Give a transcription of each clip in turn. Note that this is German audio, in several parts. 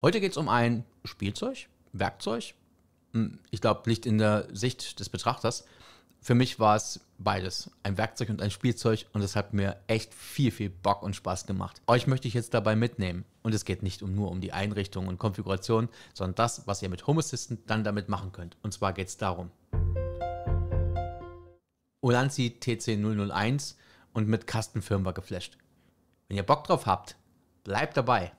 Heute geht es um ein Spielzeug, Werkzeug. Hm, ich glaube, nicht in der Sicht des Betrachters. Für mich war es beides, ein Werkzeug und ein Spielzeug und es hat mir echt viel, viel Bock und Spaß gemacht. Euch möchte ich jetzt dabei mitnehmen und es geht nicht um, nur um die Einrichtung und Konfiguration, sondern das, was ihr mit Home Assistant dann damit machen könnt. Und zwar geht es darum. Olanzi TC001 und mit Custom Firmware geflasht. Wenn ihr Bock drauf habt, bleibt dabei.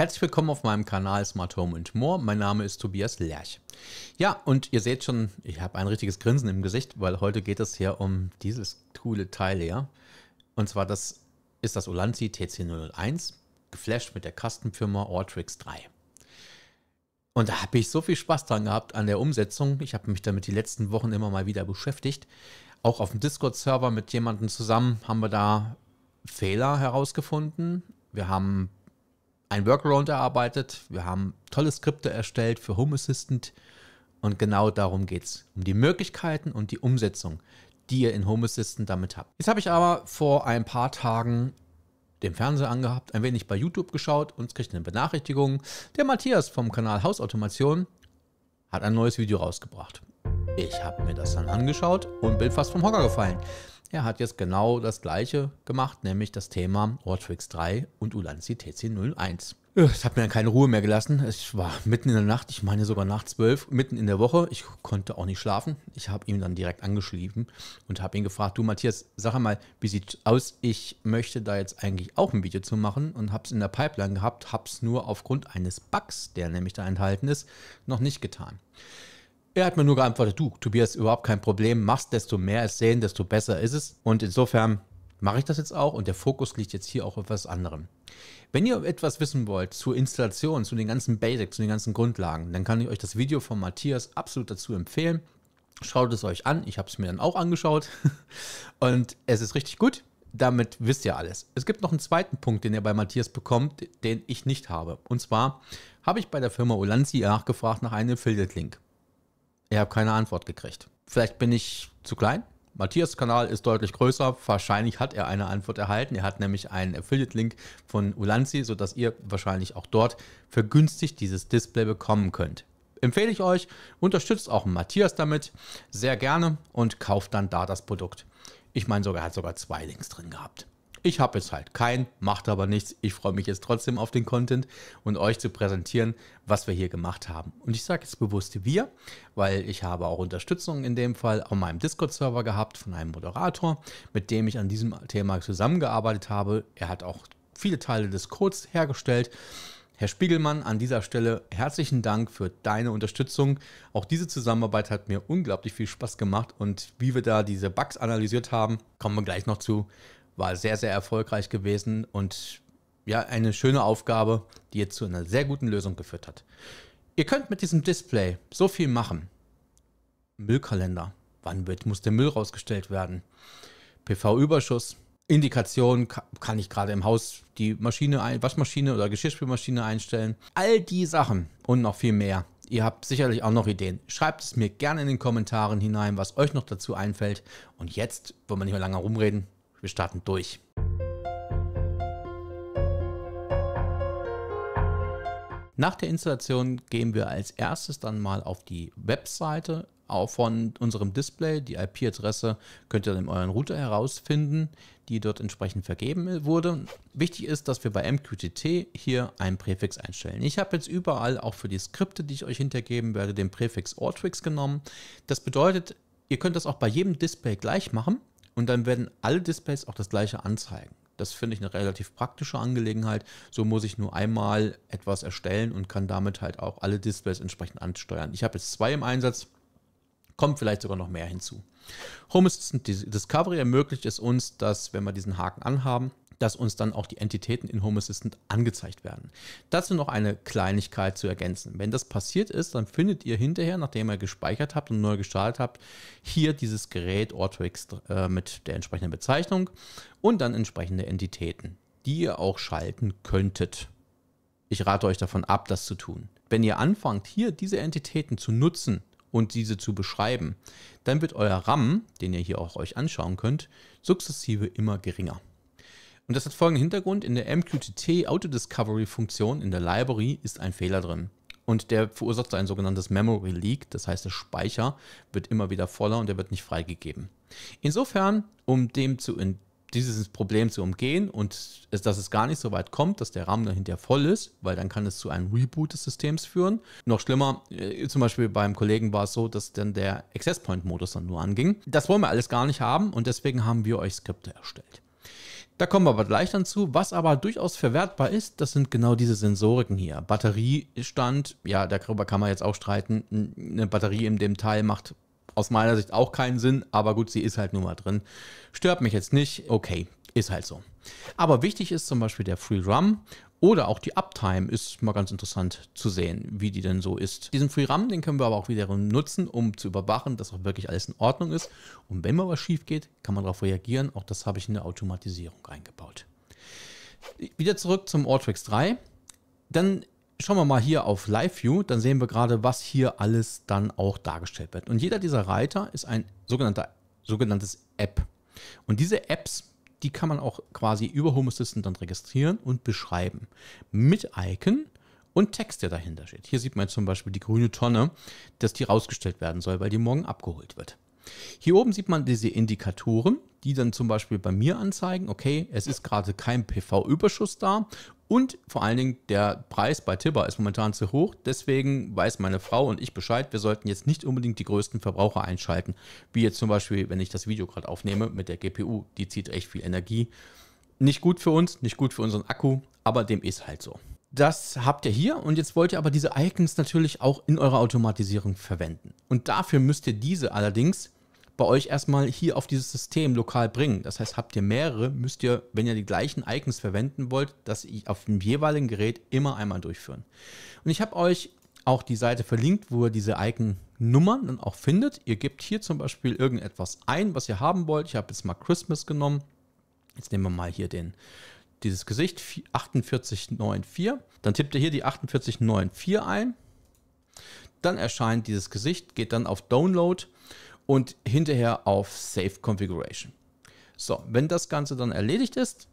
Herzlich willkommen auf meinem Kanal Smart Home and More. Mein Name ist Tobias Lerch. Ja, und ihr seht schon, ich habe ein richtiges Grinsen im Gesicht, weil heute geht es hier um dieses coole Teil hier. Und zwar das ist das Olanzi TC001, geflasht mit der Kastenfirma Ortrix 3. Und da habe ich so viel Spaß dran gehabt an der Umsetzung. Ich habe mich damit die letzten Wochen immer mal wieder beschäftigt. Auch auf dem Discord-Server mit jemandem zusammen haben wir da Fehler herausgefunden. Wir haben ein Workaround erarbeitet. Wir haben tolle Skripte erstellt für Home Assistant und genau darum geht es. Um die Möglichkeiten und die Umsetzung, die ihr in Home Assistant damit habt. Jetzt habe ich aber vor ein paar Tagen den Fernseher angehabt, ein wenig bei YouTube geschaut und kriegt eine Benachrichtigung. Der Matthias vom Kanal Hausautomation hat ein neues Video rausgebracht. Ich habe mir das dann angeschaut und bin fast vom Hocker gefallen. Er hat jetzt genau das gleiche gemacht, nämlich das Thema Ortrix 3 und Ulanzi TC01. Äh, es hat mir dann keine Ruhe mehr gelassen. Ich war mitten in der Nacht, ich meine sogar nach zwölf, mitten in der Woche. Ich konnte auch nicht schlafen. Ich habe ihn dann direkt angeschrieben und habe ihn gefragt, du Matthias, sag mal, wie sieht's aus? Ich möchte da jetzt eigentlich auch ein Video zu machen und habe es in der Pipeline gehabt, habe es nur aufgrund eines Bugs, der nämlich da enthalten ist, noch nicht getan. Er hat mir nur geantwortet, du, Tobias, überhaupt kein Problem, machst desto mehr es sehen, desto besser ist es. Und insofern mache ich das jetzt auch und der Fokus liegt jetzt hier auch auf etwas anderem. Wenn ihr etwas wissen wollt zur Installation, zu den ganzen Basics, zu den ganzen Grundlagen, dann kann ich euch das Video von Matthias absolut dazu empfehlen. Schaut es euch an, ich habe es mir dann auch angeschaut und es ist richtig gut. Damit wisst ihr alles. Es gibt noch einen zweiten Punkt, den ihr bei Matthias bekommt, den ich nicht habe. Und zwar habe ich bei der Firma Olanzi nachgefragt nach einem Affiliate-Link. Ich habe keine Antwort gekriegt. Vielleicht bin ich zu klein. Matthias Kanal ist deutlich größer. Wahrscheinlich hat er eine Antwort erhalten. Er hat nämlich einen Affiliate-Link von Ulanzi, sodass ihr wahrscheinlich auch dort vergünstigt dieses Display bekommen könnt. Empfehle ich euch, unterstützt auch Matthias damit sehr gerne und kauft dann da das Produkt. Ich meine sogar, er hat sogar zwei Links drin gehabt. Ich habe jetzt halt keinen, macht aber nichts. Ich freue mich jetzt trotzdem auf den Content und euch zu präsentieren, was wir hier gemacht haben. Und ich sage jetzt bewusst wir, weil ich habe auch Unterstützung in dem Fall auf meinem Discord-Server gehabt von einem Moderator, mit dem ich an diesem Thema zusammengearbeitet habe. Er hat auch viele Teile des Codes hergestellt. Herr Spiegelmann, an dieser Stelle herzlichen Dank für deine Unterstützung. Auch diese Zusammenarbeit hat mir unglaublich viel Spaß gemacht und wie wir da diese Bugs analysiert haben, kommen wir gleich noch zu war sehr, sehr erfolgreich gewesen und ja, eine schöne Aufgabe, die jetzt zu einer sehr guten Lösung geführt hat. Ihr könnt mit diesem Display so viel machen. Müllkalender. Wann wird, muss der Müll rausgestellt werden? PV-Überschuss. Indikation kann ich gerade im Haus die Maschine, Waschmaschine oder Geschirrspülmaschine einstellen. All die Sachen und noch viel mehr. Ihr habt sicherlich auch noch Ideen. Schreibt es mir gerne in den Kommentaren hinein, was euch noch dazu einfällt. Und jetzt wollen wir nicht mehr lange rumreden. Wir starten durch. Nach der Installation gehen wir als erstes dann mal auf die Webseite auch von unserem Display. Die IP-Adresse könnt ihr dann in euren Router herausfinden, die dort entsprechend vergeben wurde. Wichtig ist, dass wir bei MQTT hier einen Präfix einstellen. Ich habe jetzt überall, auch für die Skripte, die ich euch hintergeben werde, den Präfix Ortrix genommen. Das bedeutet, ihr könnt das auch bei jedem Display gleich machen. Und dann werden alle Displays auch das gleiche anzeigen. Das finde ich eine relativ praktische Angelegenheit. So muss ich nur einmal etwas erstellen und kann damit halt auch alle Displays entsprechend ansteuern. Ich habe jetzt zwei im Einsatz, kommt vielleicht sogar noch mehr hinzu. Home Assistant Discovery ermöglicht es uns, dass, wenn wir diesen Haken anhaben, dass uns dann auch die Entitäten in Home Assistant angezeigt werden. Dazu noch eine Kleinigkeit zu ergänzen. Wenn das passiert ist, dann findet ihr hinterher, nachdem ihr gespeichert habt und neu gestartet habt, hier dieses Gerät Ortrix äh, mit der entsprechenden Bezeichnung und dann entsprechende Entitäten, die ihr auch schalten könntet. Ich rate euch davon ab, das zu tun. Wenn ihr anfangt, hier diese Entitäten zu nutzen, und diese zu beschreiben, dann wird euer RAM, den ihr hier auch euch anschauen könnt, sukzessive immer geringer. Und das hat folgenden Hintergrund. In der MQTT Auto-Discovery-Funktion in der Library ist ein Fehler drin. Und der verursacht ein sogenanntes Memory Leak. Das heißt, der Speicher wird immer wieder voller und der wird nicht freigegeben. Insofern, um dem zu dieses Problem zu umgehen und es, dass es gar nicht so weit kommt, dass der RAM dahinter voll ist, weil dann kann es zu einem Reboot des Systems führen. Noch schlimmer, äh, zum Beispiel beim Kollegen war es so, dass dann der Access Point Modus dann nur anging. Das wollen wir alles gar nicht haben und deswegen haben wir euch Skripte erstellt. Da kommen wir aber gleich dann zu. Was aber durchaus verwertbar ist, das sind genau diese Sensoriken hier. Batteriestand, ja, darüber kann man jetzt auch streiten. Eine Batterie in dem Teil macht aus meiner Sicht auch keinen Sinn, aber gut, sie ist halt nun mal drin. Stört mich jetzt nicht, okay, ist halt so. Aber wichtig ist zum Beispiel der Free RAM oder auch die Uptime ist mal ganz interessant zu sehen, wie die denn so ist. Diesen Free RAM, den können wir aber auch wiederum nutzen, um zu überwachen, dass auch wirklich alles in Ordnung ist. Und wenn mal was schief geht, kann man darauf reagieren. Auch das habe ich in der Automatisierung eingebaut. Wieder zurück zum Ortrix 3. Dann schauen wir mal hier auf Live View, dann sehen wir gerade, was hier alles dann auch dargestellt wird. Und jeder dieser Reiter ist ein sogenannter, sogenanntes App. Und diese Apps die kann man auch quasi über Home Assistant dann registrieren und beschreiben. Mit Icon und Text, der dahinter steht. Hier sieht man zum Beispiel die grüne Tonne, dass die rausgestellt werden soll, weil die morgen abgeholt wird. Hier oben sieht man diese Indikatoren, die dann zum Beispiel bei mir anzeigen, okay, es ist gerade kein PV-Überschuss da und vor allen Dingen der Preis bei Tibber ist momentan zu hoch. Deswegen weiß meine Frau und ich Bescheid, wir sollten jetzt nicht unbedingt die größten Verbraucher einschalten. Wie jetzt zum Beispiel, wenn ich das Video gerade aufnehme mit der GPU, die zieht echt viel Energie. Nicht gut für uns, nicht gut für unseren Akku, aber dem ist halt so. Das habt ihr hier und jetzt wollt ihr aber diese Icons natürlich auch in eurer Automatisierung verwenden. Und dafür müsst ihr diese allerdings bei euch erstmal hier auf dieses System lokal bringen. Das heißt, habt ihr mehrere, müsst ihr, wenn ihr die gleichen Icons verwenden wollt, das auf dem jeweiligen Gerät immer einmal durchführen. Und ich habe euch auch die Seite verlinkt, wo ihr diese Icon-Nummern dann auch findet. Ihr gebt hier zum Beispiel irgendetwas ein, was ihr haben wollt. Ich habe jetzt mal Christmas genommen. Jetzt nehmen wir mal hier den, dieses Gesicht 4894. Dann tippt ihr hier die 4894 ein. Dann erscheint dieses Gesicht, geht dann auf Download und hinterher auf Save Configuration. So, wenn das Ganze dann erledigt ist,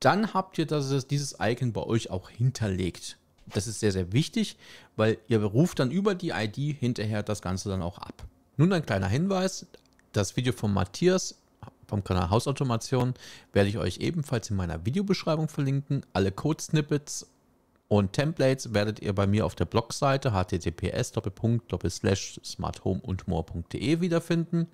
dann habt ihr das, dieses Icon bei euch auch hinterlegt. Das ist sehr, sehr wichtig, weil ihr ruft dann über die ID hinterher das Ganze dann auch ab. Nun ein kleiner Hinweis, das Video von Matthias vom Kanal Hausautomation werde ich euch ebenfalls in meiner Videobeschreibung verlinken. Alle Code-Snippets und Templates werdet ihr bei mir auf der Blogseite https smarthomeundmore.de wiederfinden.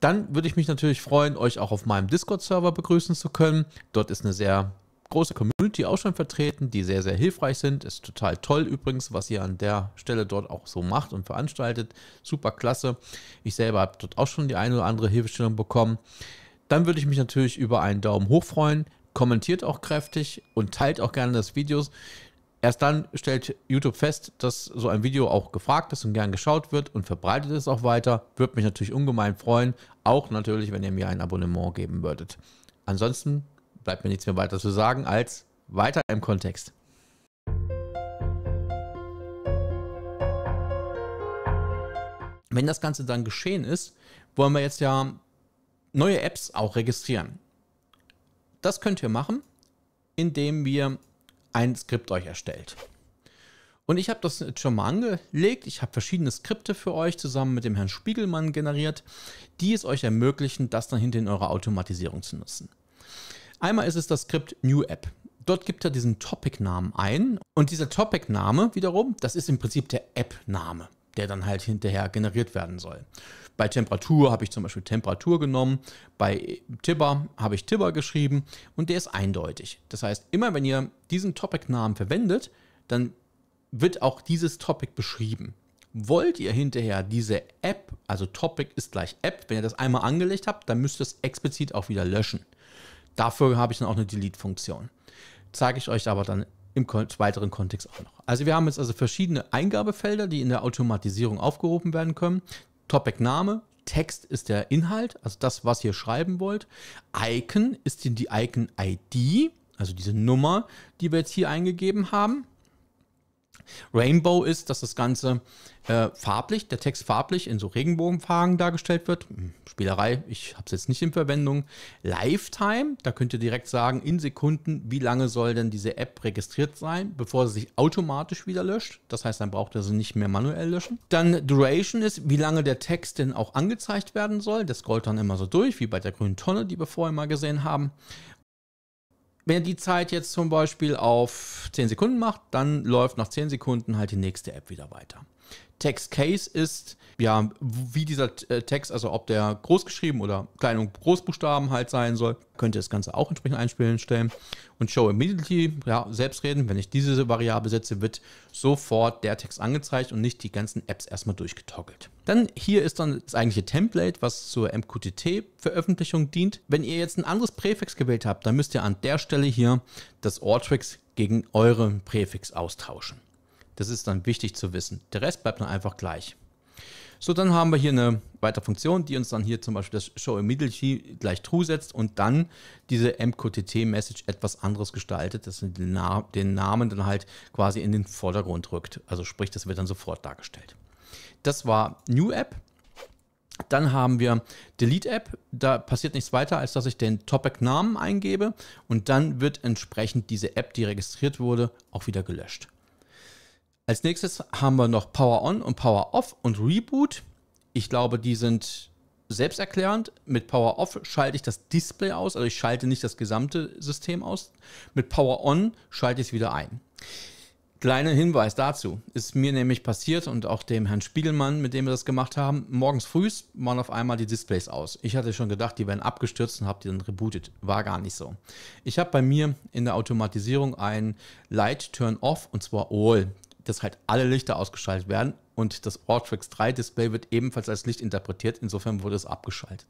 Dann würde ich mich natürlich freuen, euch auch auf meinem Discord-Server begrüßen zu können. Dort ist eine sehr große Community auch schon vertreten, die sehr, sehr hilfreich sind. Ist total toll übrigens, was ihr an der Stelle dort auch so macht und veranstaltet. Super klasse. Ich selber habe dort auch schon die eine oder andere Hilfestellung bekommen. Dann würde ich mich natürlich über einen Daumen hoch freuen kommentiert auch kräftig und teilt auch gerne das Video. Erst dann stellt YouTube fest, dass so ein Video auch gefragt ist und gern geschaut wird und verbreitet es auch weiter. Würde mich natürlich ungemein freuen. Auch natürlich, wenn ihr mir ein Abonnement geben würdet. Ansonsten bleibt mir nichts mehr weiter zu sagen als weiter im Kontext. Wenn das Ganze dann geschehen ist, wollen wir jetzt ja neue Apps auch registrieren. Das könnt ihr machen, indem ihr ein Skript euch erstellt. Und ich habe das jetzt schon mal angelegt. Ich habe verschiedene Skripte für euch zusammen mit dem Herrn Spiegelmann generiert, die es euch ermöglichen, das dann hinter in eurer Automatisierung zu nutzen. Einmal ist es das Skript New App. Dort gibt er diesen Topic-Namen ein und dieser Topic-Name wiederum, das ist im Prinzip der App-Name, der dann halt hinterher generiert werden soll. Bei Temperatur habe ich zum Beispiel Temperatur genommen, bei Tibber habe ich Tibber geschrieben und der ist eindeutig. Das heißt, immer wenn ihr diesen Topic-Namen verwendet, dann wird auch dieses Topic beschrieben. Wollt ihr hinterher diese App, also Topic ist gleich App, wenn ihr das einmal angelegt habt, dann müsst ihr es explizit auch wieder löschen. Dafür habe ich dann auch eine Delete-Funktion. Zeige ich euch aber dann im weiteren Kontext auch noch. Also wir haben jetzt also verschiedene Eingabefelder, die in der Automatisierung aufgerufen werden können. Topic-Name, Text ist der Inhalt, also das, was ihr schreiben wollt. Icon ist die Icon-ID, also diese Nummer, die wir jetzt hier eingegeben haben. Rainbow ist, dass das Ganze äh, farblich, der Text farblich in so Regenbogenfarben dargestellt wird. Hm, Spielerei, ich habe es jetzt nicht in Verwendung. Lifetime, da könnt ihr direkt sagen, in Sekunden, wie lange soll denn diese App registriert sein, bevor sie sich automatisch wieder löscht. Das heißt, dann braucht ihr sie nicht mehr manuell löschen. Dann Duration ist, wie lange der Text denn auch angezeigt werden soll. Das scrollt dann immer so durch, wie bei der grünen Tonne, die wir vorher mal gesehen haben. Wenn ihr die Zeit jetzt zum Beispiel auf 10 Sekunden macht, dann läuft nach 10 Sekunden halt die nächste App wieder weiter. Text Case ist, ja, wie dieser äh, Text, also ob der groß geschrieben oder klein und Großbuchstaben halt sein soll, könnt ihr das Ganze auch entsprechend einspielen stellen. Und Show Immediately, ja, selbstreden, wenn ich diese Variable setze, wird sofort der Text angezeigt und nicht die ganzen Apps erstmal durchgetoggelt. Dann hier ist dann das eigentliche Template, was zur MQTT-Veröffentlichung dient. Wenn ihr jetzt ein anderes Präfix gewählt habt, dann müsst ihr an der Stelle hier das Ortrix gegen euren Präfix austauschen. Das ist dann wichtig zu wissen. Der Rest bleibt dann einfach gleich. So, dann haben wir hier eine weitere Funktion, die uns dann hier zum Beispiel das Show Immediately gleich True setzt und dann diese MQTT-Message etwas anderes gestaltet, dass den, Na den Namen dann halt quasi in den Vordergrund rückt. Also sprich, das wird dann sofort dargestellt. Das war New App. Dann haben wir Delete App. Da passiert nichts weiter, als dass ich den Topic-Namen eingebe und dann wird entsprechend diese App, die registriert wurde, auch wieder gelöscht. Als nächstes haben wir noch Power On und Power Off und Reboot. Ich glaube, die sind selbsterklärend. Mit Power Off schalte ich das Display aus, also ich schalte nicht das gesamte System aus. Mit Power On schalte ich es wieder ein. Kleiner Hinweis dazu. Ist mir nämlich passiert und auch dem Herrn Spiegelmann, mit dem wir das gemacht haben, morgens früh waren auf einmal die Displays aus. Ich hatte schon gedacht, die werden abgestürzt und habe die dann rebootet. War gar nicht so. Ich habe bei mir in der Automatisierung ein Light Turn Off und zwar All dass halt alle Lichter ausgeschaltet werden und das Ortrix 3 Display wird ebenfalls als Licht interpretiert, insofern wurde es abgeschaltet.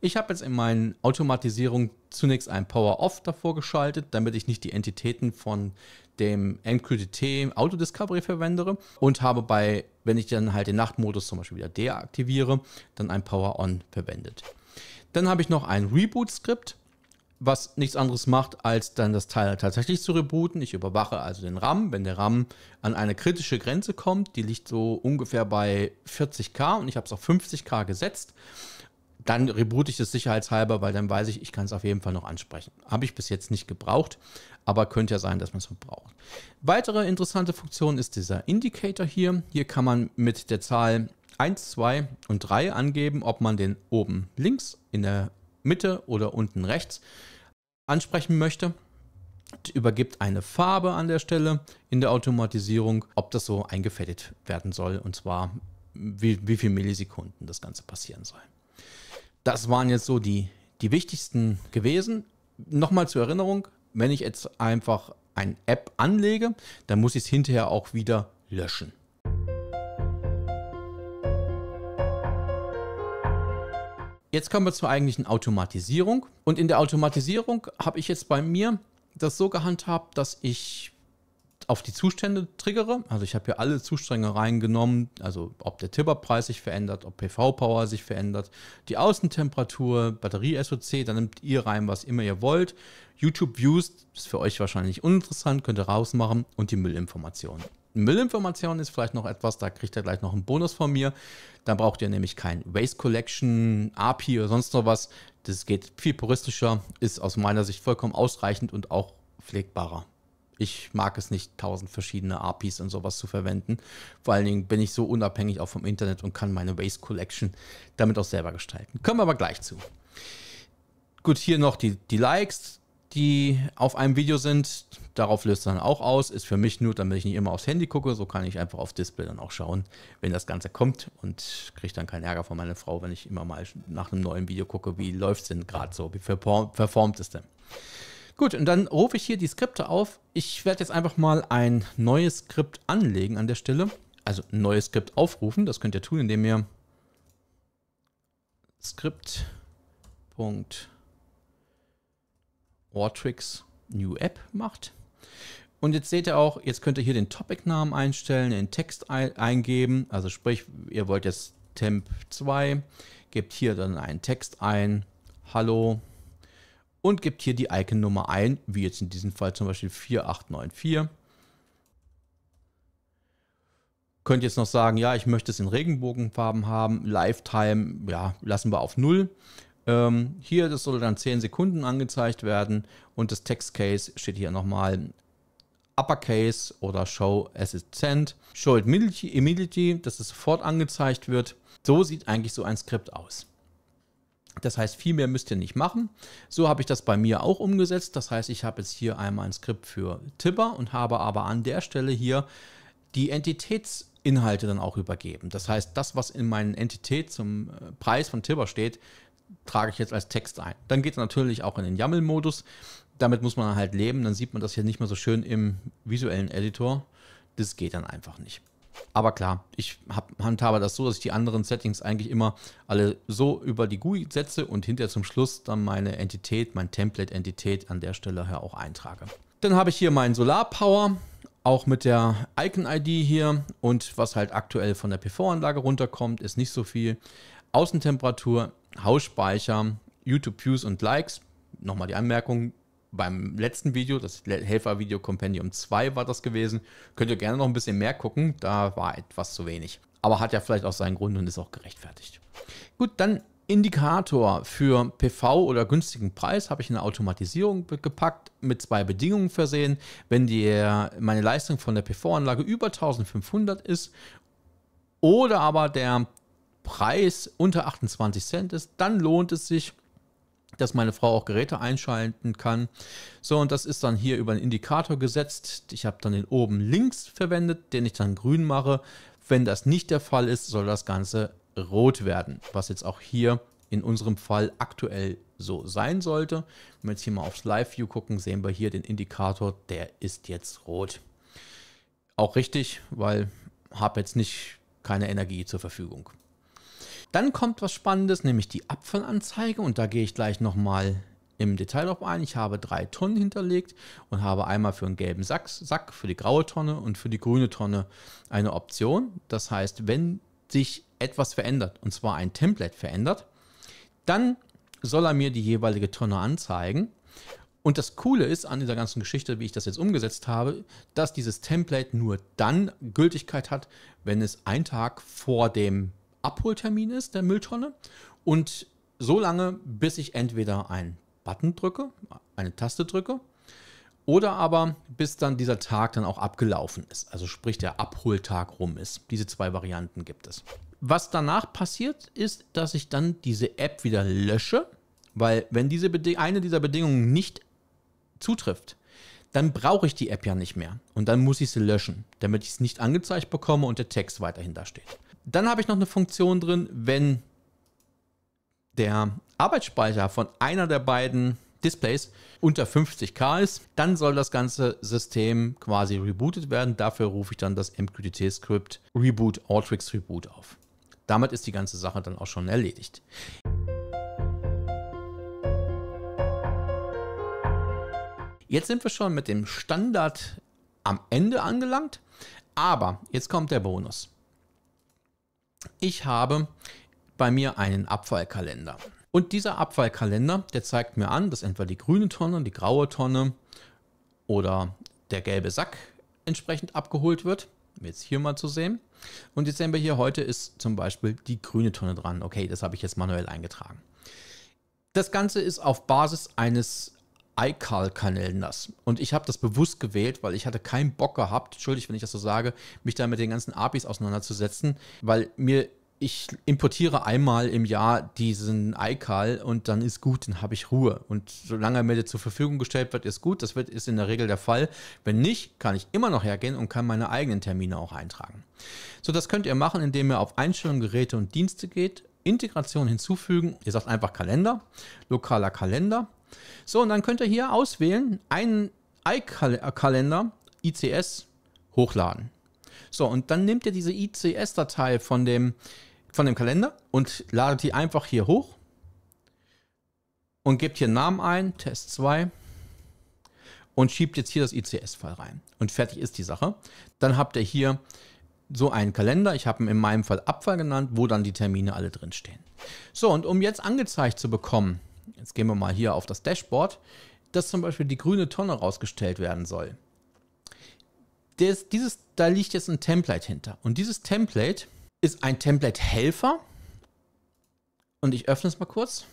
Ich habe jetzt in meinen Automatisierungen zunächst ein Power-Off davor geschaltet, damit ich nicht die Entitäten von dem MQTT Auto Discovery verwendere und habe bei, wenn ich dann halt den Nachtmodus zum Beispiel wieder deaktiviere, dann ein Power-On verwendet. Dann habe ich noch ein Reboot-Skript, was nichts anderes macht, als dann das Teil tatsächlich zu rebooten. Ich überwache also den RAM. Wenn der RAM an eine kritische Grenze kommt, die liegt so ungefähr bei 40k und ich habe es auf 50k gesetzt, dann reboote ich das sicherheitshalber, weil dann weiß ich, ich kann es auf jeden Fall noch ansprechen. Habe ich bis jetzt nicht gebraucht, aber könnte ja sein, dass man es braucht. Weitere interessante Funktion ist dieser Indicator hier. Hier kann man mit der Zahl 1, 2 und 3 angeben, ob man den oben links in der Mitte oder unten rechts ansprechen möchte. Übergibt eine Farbe an der Stelle in der Automatisierung, ob das so eingefädelt werden soll und zwar wie, wie viele Millisekunden das Ganze passieren soll. Das waren jetzt so die, die wichtigsten gewesen. Nochmal zur Erinnerung, wenn ich jetzt einfach eine App anlege, dann muss ich es hinterher auch wieder löschen. Jetzt kommen wir zur eigentlichen Automatisierung. Und in der Automatisierung habe ich jetzt bei mir das so gehandhabt, dass ich auf die Zustände triggere. Also ich habe hier alle Zustände reingenommen, also ob der Tipperpreis sich verändert, ob PV-Power sich verändert, die Außentemperatur, Batterie-SOC, da nehmt ihr rein, was immer ihr wollt. YouTube-Views ist für euch wahrscheinlich uninteressant, könnt ihr rausmachen und die Müllinformationen. Müllinformation ist vielleicht noch etwas, da kriegt ihr gleich noch einen Bonus von mir. Da braucht ihr nämlich kein Waste Collection, API oder sonst noch was. Das geht viel puristischer, ist aus meiner Sicht vollkommen ausreichend und auch pflegbarer. Ich mag es nicht, tausend verschiedene APIs und sowas zu verwenden. Vor allen Dingen bin ich so unabhängig auch vom Internet und kann meine Waste Collection damit auch selber gestalten. Kommen wir aber gleich zu. Gut, hier noch die, die Likes die auf einem Video sind. Darauf löst dann auch aus. Ist für mich nur, damit ich nicht immer aufs Handy gucke. So kann ich einfach auf Display dann auch schauen, wenn das Ganze kommt und kriege dann keinen Ärger von meiner Frau, wenn ich immer mal nach einem neuen Video gucke, wie läuft es denn gerade so, wie performt es denn. Gut, und dann rufe ich hier die Skripte auf. Ich werde jetzt einfach mal ein neues Skript anlegen an der Stelle. Also ein neues Skript aufrufen. Das könnt ihr tun, indem ihr Skript. Ortrix New App macht. Und jetzt seht ihr auch, jetzt könnt ihr hier den Topic-Namen einstellen, den Text eingeben. Also sprich, ihr wollt jetzt Temp 2, gebt hier dann einen Text ein, Hallo, und gebt hier die Icon-Nummer ein, wie jetzt in diesem Fall zum Beispiel 4894. Könnt jetzt noch sagen, ja, ich möchte es in Regenbogenfarben haben, Lifetime, ja, lassen wir auf 0. Ähm, hier, das soll dann 10 Sekunden angezeigt werden und das Text Case steht hier nochmal Uppercase oder Show Assistant. Show Immediately, dass es sofort angezeigt wird. So sieht eigentlich so ein Skript aus. Das heißt, viel mehr müsst ihr nicht machen. So habe ich das bei mir auch umgesetzt. Das heißt, ich habe jetzt hier einmal ein Skript für Tipper und habe aber an der Stelle hier die Entitätsinhalte dann auch übergeben. Das heißt, das, was in meinen Entität zum äh, Preis von Tibber steht, trage ich jetzt als Text ein. Dann geht es natürlich auch in den YAML-Modus. Damit muss man halt leben. Dann sieht man das hier nicht mehr so schön im visuellen Editor. Das geht dann einfach nicht. Aber klar, ich hab, handhabe das so, dass ich die anderen Settings eigentlich immer alle so über die GUI setze und hinterher zum Schluss dann meine Entität, mein Template-Entität an der Stelle her auch eintrage. Dann habe ich hier meinen Solar Power, auch mit der Icon-ID hier und was halt aktuell von der PV-Anlage runterkommt, ist nicht so viel. Außentemperatur, Hausspeicher, YouTube Views und Likes. Nochmal die Anmerkung, beim letzten Video, das Helfer-Video Compendium 2 war das gewesen, könnt ihr gerne noch ein bisschen mehr gucken, da war etwas zu wenig. Aber hat ja vielleicht auch seinen Grund und ist auch gerechtfertigt. Gut, dann Indikator für PV oder günstigen Preis habe ich eine Automatisierung gepackt, mit zwei Bedingungen versehen. Wenn die, meine Leistung von der PV-Anlage über 1500 ist oder aber der Preis unter 28 Cent ist, dann lohnt es sich, dass meine Frau auch Geräte einschalten kann. So, und das ist dann hier über einen Indikator gesetzt. Ich habe dann den oben links verwendet, den ich dann grün mache. Wenn das nicht der Fall ist, soll das Ganze rot werden, was jetzt auch hier in unserem Fall aktuell so sein sollte. Wenn wir jetzt hier mal aufs Live-View gucken, sehen wir hier den Indikator, der ist jetzt rot. Auch richtig, weil habe jetzt nicht keine Energie zur Verfügung. Dann kommt was Spannendes, nämlich die Abfallanzeige und da gehe ich gleich nochmal im Detail drauf ein. Ich habe drei Tonnen hinterlegt und habe einmal für einen gelben Sack, Sack, für die graue Tonne und für die grüne Tonne eine Option. Das heißt, wenn sich etwas verändert, und zwar ein Template verändert, dann soll er mir die jeweilige Tonne anzeigen. Und das Coole ist an dieser ganzen Geschichte, wie ich das jetzt umgesetzt habe, dass dieses Template nur dann Gültigkeit hat, wenn es einen Tag vor dem Abholtermin ist, der Mülltonne. Und so lange, bis ich entweder einen Button drücke, eine Taste drücke, oder aber bis dann dieser Tag dann auch abgelaufen ist. Also sprich der Abholtag rum ist. Diese zwei Varianten gibt es. Was danach passiert ist, dass ich dann diese App wieder lösche, weil wenn diese Bedi eine dieser Bedingungen nicht zutrifft, dann brauche ich die App ja nicht mehr und dann muss ich sie löschen, damit ich es nicht angezeigt bekomme und der Text weiterhin da steht. Dann habe ich noch eine Funktion drin, wenn der Arbeitsspeicher von einer der beiden Displays unter 50k ist, dann soll das ganze System quasi rebootet werden. Dafür rufe ich dann das MQTT-Skript Reboot Outrix Reboot auf. Damit ist die ganze Sache dann auch schon erledigt. Jetzt sind wir schon mit dem Standard am Ende angelangt, aber jetzt kommt der Bonus. Ich habe bei mir einen Abfallkalender. Und dieser Abfallkalender, der zeigt mir an, dass entweder die grüne Tonne, die graue Tonne oder der gelbe Sack entsprechend abgeholt wird. Jetzt hier mal zu sehen. Und jetzt sehen wir hier, heute ist zum Beispiel die grüne Tonne dran. Okay, das habe ich jetzt manuell eingetragen. Das Ganze ist auf Basis eines iCal-Kanäle das. Und ich habe das bewusst gewählt, weil ich hatte keinen Bock gehabt, entschuldigt, wenn ich das so sage, mich da mit den ganzen APIs auseinanderzusetzen, weil mir ich importiere einmal im Jahr diesen iCal und dann ist gut, dann habe ich Ruhe. Und solange er mir zur Verfügung gestellt wird, ist gut. Das wird, ist in der Regel der Fall. Wenn nicht, kann ich immer noch hergehen und kann meine eigenen Termine auch eintragen. So, das könnt ihr machen, indem ihr auf Einstellungen, Geräte und Dienste geht, Integration hinzufügen. Ihr sagt einfach Kalender, lokaler Kalender so, und dann könnt ihr hier auswählen, einen iKalender ICS hochladen. So, und dann nehmt ihr diese ICS-Datei von dem, von dem Kalender und ladet die einfach hier hoch und gebt hier einen Namen ein, Test 2 und schiebt jetzt hier das ICS-File rein. Und fertig ist die Sache. Dann habt ihr hier so einen Kalender, ich habe ihn in meinem Fall Abfall genannt, wo dann die Termine alle drinstehen. So, und um jetzt angezeigt zu bekommen, Jetzt gehen wir mal hier auf das Dashboard, dass zum Beispiel die grüne Tonne rausgestellt werden soll. Das, dieses, da liegt jetzt ein Template hinter. Und dieses Template ist ein Template-Helfer. Und ich öffne es mal kurz.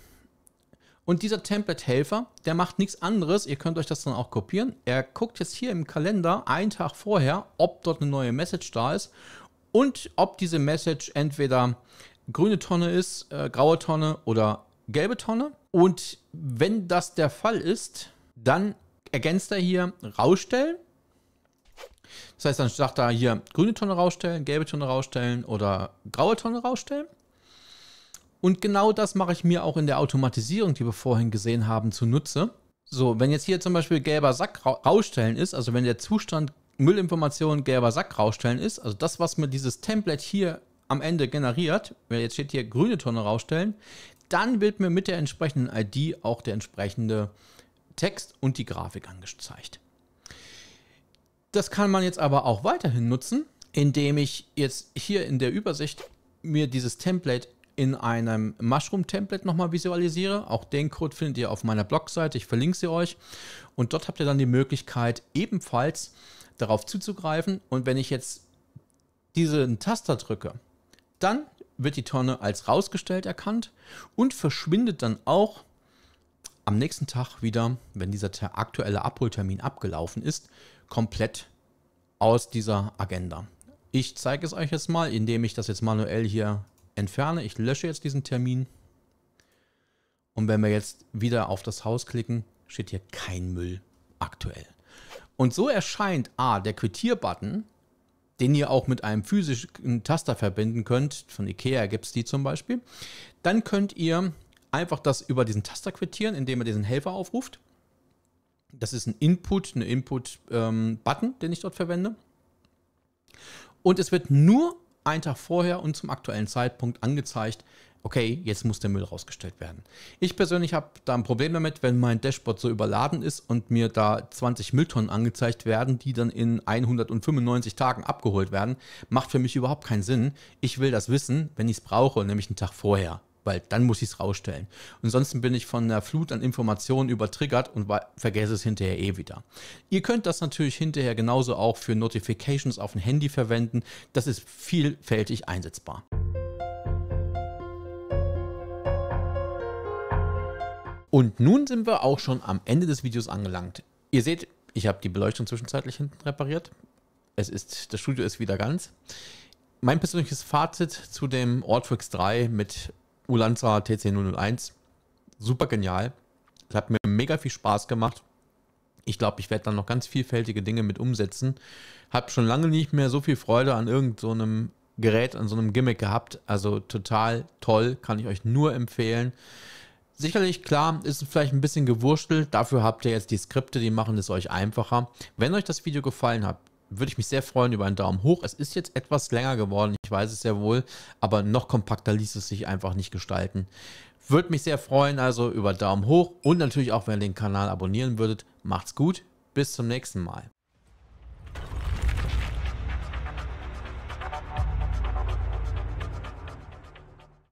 Und dieser Template-Helfer, der macht nichts anderes. Ihr könnt euch das dann auch kopieren. Er guckt jetzt hier im Kalender einen Tag vorher, ob dort eine neue Message da ist und ob diese Message entweder grüne Tonne ist, äh, graue Tonne oder gelbe Tonne. Und wenn das der Fall ist, dann ergänzt er hier rausstellen. Das heißt, dann sagt er hier grüne Tonne rausstellen, gelbe Tonne rausstellen oder graue Tonne rausstellen. Und genau das mache ich mir auch in der Automatisierung, die wir vorhin gesehen haben, zunutze. So, wenn jetzt hier zum Beispiel gelber Sack rausstellen ist, also wenn der Zustand Müllinformation gelber Sack rausstellen ist, also das, was mir dieses Template hier am Ende generiert, weil jetzt steht hier grüne Tonne rausstellen, dann wird mir mit der entsprechenden ID auch der entsprechende Text und die Grafik angezeigt. Das kann man jetzt aber auch weiterhin nutzen, indem ich jetzt hier in der Übersicht mir dieses Template in einem Mushroom-Template nochmal visualisiere. Auch den Code findet ihr auf meiner Blogseite, ich verlinke sie euch. Und dort habt ihr dann die Möglichkeit, ebenfalls darauf zuzugreifen. Und wenn ich jetzt diesen Taster drücke, dann wird die Tonne als rausgestellt erkannt und verschwindet dann auch am nächsten Tag wieder, wenn dieser aktuelle Abholtermin abgelaufen ist, komplett aus dieser Agenda. Ich zeige es euch jetzt mal, indem ich das jetzt manuell hier entferne. Ich lösche jetzt diesen Termin. Und wenn wir jetzt wieder auf das Haus klicken, steht hier kein Müll aktuell. Und so erscheint A, der Quittier-Button den ihr auch mit einem physischen Taster verbinden könnt. Von Ikea gibt es die zum Beispiel. Dann könnt ihr einfach das über diesen Taster quittieren, indem ihr diesen Helfer aufruft. Das ist ein Input, eine Input-Button, ähm, den ich dort verwende. Und es wird nur einen Tag vorher und zum aktuellen Zeitpunkt angezeigt, okay, jetzt muss der Müll rausgestellt werden. Ich persönlich habe da ein Problem damit, wenn mein Dashboard so überladen ist und mir da 20 Mülltonnen angezeigt werden, die dann in 195 Tagen abgeholt werden, macht für mich überhaupt keinen Sinn. Ich will das wissen, wenn ich es brauche, nämlich einen Tag vorher weil dann muss ich es rausstellen. ansonsten bin ich von einer Flut an Informationen übertriggert und vergesse es hinterher eh wieder. Ihr könnt das natürlich hinterher genauso auch für Notifications auf dem Handy verwenden. Das ist vielfältig einsetzbar. Und nun sind wir auch schon am Ende des Videos angelangt. Ihr seht, ich habe die Beleuchtung zwischenzeitlich hinten repariert. Es ist, das Studio ist wieder ganz. Mein persönliches Fazit zu dem Ortfix 3 mit Ulanza TC001. Super genial. Es hat mir mega viel Spaß gemacht. Ich glaube, ich werde dann noch ganz vielfältige Dinge mit umsetzen. Habe schon lange nicht mehr so viel Freude an irgendeinem so Gerät, an so einem Gimmick gehabt. Also total toll, kann ich euch nur empfehlen. Sicherlich, klar, ist es vielleicht ein bisschen gewurstelt. Dafür habt ihr jetzt die Skripte, die machen es euch einfacher. Wenn euch das Video gefallen hat, würde ich mich sehr freuen über einen Daumen hoch. Es ist jetzt etwas länger geworden, ich weiß es sehr wohl, aber noch kompakter ließ es sich einfach nicht gestalten. Würde mich sehr freuen, also über Daumen hoch und natürlich auch, wenn ihr den Kanal abonnieren würdet. Macht's gut, bis zum nächsten Mal.